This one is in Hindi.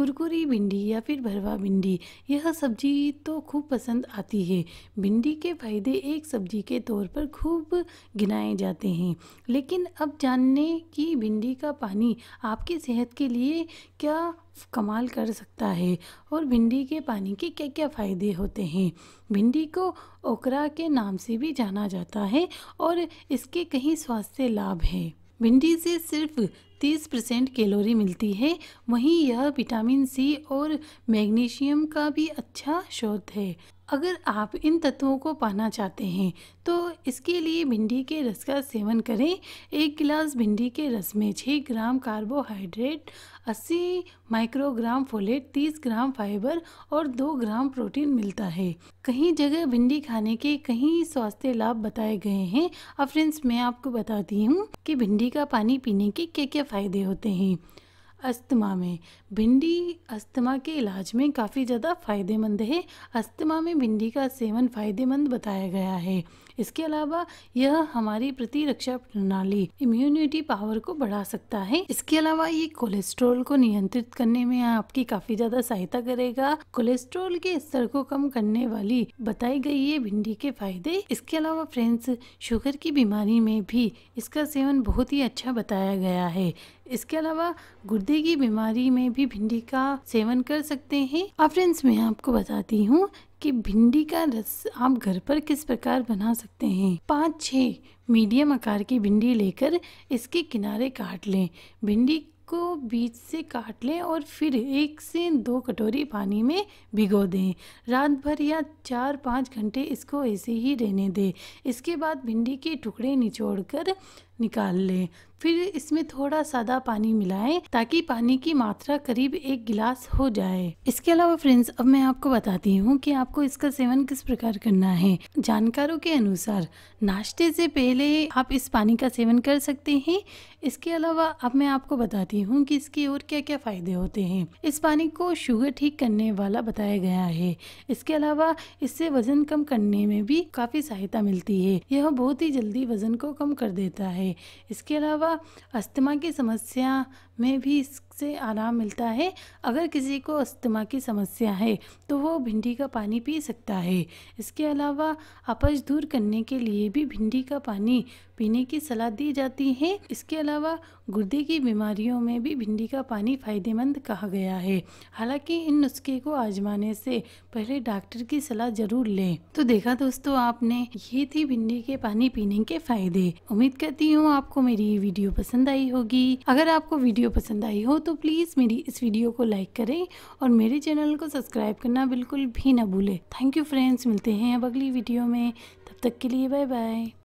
कुरकुरी भिंडी या फिर भरवा भिंडी यह सब्जी तो खूब पसंद आती है भिंडी के फायदे एक सब्जी के तौर पर खूब गिनाए जाते हैं लेकिन अब जानने कि भिंडी का पानी आपकी सेहत के लिए क्या कमाल कर सकता है और भिंडी के पानी के क्या क्या फ़ायदे होते हैं भिंडी को ओकरा के नाम से भी जाना जाता है और इसके कहीं स्वास्थ्य लाभ हैं भिंडी से सिर्फ 30 परसेंट कैलोरी मिलती है वहीं यह विटामिन सी और मैग्नीशियम का भी अच्छा स्रोत है अगर आप इन तत्वों को पाना चाहते हैं तो इसके लिए भिंडी के रस का सेवन करें एक गिलास भिंडी के रस में छः gram carbohydrate 80 microgram folate 30 gram fibre और 2 ग्राम प्रोटीन मिलता है कहीं जगह भिंडी खाने के कहीं स्वास्थ्य लाभ बताए गए हैं अब फ्रेंड्स मैं आपको बताती हूँ कि भिंडी का पानी पीने के क्या क्या फ़ायदे होते हैं अस्थमा में भिंडी अस्थमा के इलाज में काफ़ी ज़्यादा फ़ायदेमंद है अस्थमा में भिंडी का सेवन फ़ायदेमंद बताया गया है इसके अलावा यह हमारी प्रतिरक्षा प्रणाली इम्यूनिटी पावर को बढ़ा सकता है इसके अलावा ये कोलेस्ट्रॉल को नियंत्रित करने में आपकी काफी ज्यादा सहायता करेगा कोलेस्ट्रॉल के स्तर को कम करने वाली बताई गई ये भिंडी के फायदे इसके अलावा फ्रेंड्स शुगर की बीमारी में भी इसका सेवन बहुत ही अच्छा बताया गया है इसके अलावा गुर्दे की बीमारी में भी भिंडी का सेवन कर सकते हैं अब फ्रेंड्स मैं आपको बताती हूँ कि भिंडी का रस आप घर पर किस प्रकार बना सकते हैं पाँच छः मीडियम आकार की भिंडी लेकर इसके किनारे काट लें भिंडी को बीच से काट लें और फिर एक से दो कटोरी पानी में भिगो दें रात भर या चार पाँच घंटे इसको ऐसे ही रहने दें इसके बाद भिंडी के टुकड़े निचोड़कर निकाल लें फिर इसमें थोड़ा सादा पानी मिलाएं ताकि पानी की मात्रा करीब एक गिलास हो जाए इसके अलावा फ्रेंड्स अब मैं आपको बताती हूँ कि आपको इसका सेवन किस प्रकार करना है जानकारों के अनुसार नाश्ते से पहले आप इस पानी का सेवन कर सकते हैं इसके अलावा अब मैं आपको बताती हूँ कि इसके और क्या क्या फ़ायदे होते हैं इस पानी को शुगर ठीक करने वाला बताया गया है इसके अलावा इससे वज़न कम करने में भी काफ़ी सहायता मिलती है यह बहुत ही जल्दी वज़न को कम कर देता है है इसके अलावा अस्थमा की समस्या में भी इससे आराम मिलता है अगर किसी को अस्थमा की समस्या है तो वो भिंडी का पानी पी सकता है इसके अलावा अपज दूर करने के लिए भी भिंडी का पानी पीने की सलाह दी जाती है इसके अलावा गुर्दे की बीमारियों में भी भिंडी का पानी फायदेमंद कहा गया है हालांकि इन नुस्खे को आजमाने से पहले डॉक्टर की सलाह जरूर लें तो देखा दोस्तों आपने ये थी भिंडी के पानी पीने के फायदे उम्मीद करती हूँ आपको मेरी ये वीडियो पसंद आई होगी अगर आपको वीडियो वीडियो पसंद आई हो तो प्लीज़ मेरी इस वीडियो को लाइक करें और मेरे चैनल को सब्सक्राइब करना बिल्कुल भी ना भूलें थैंक यू फ्रेंड्स मिलते हैं अब अगली वीडियो में तब तक के लिए बाय बाय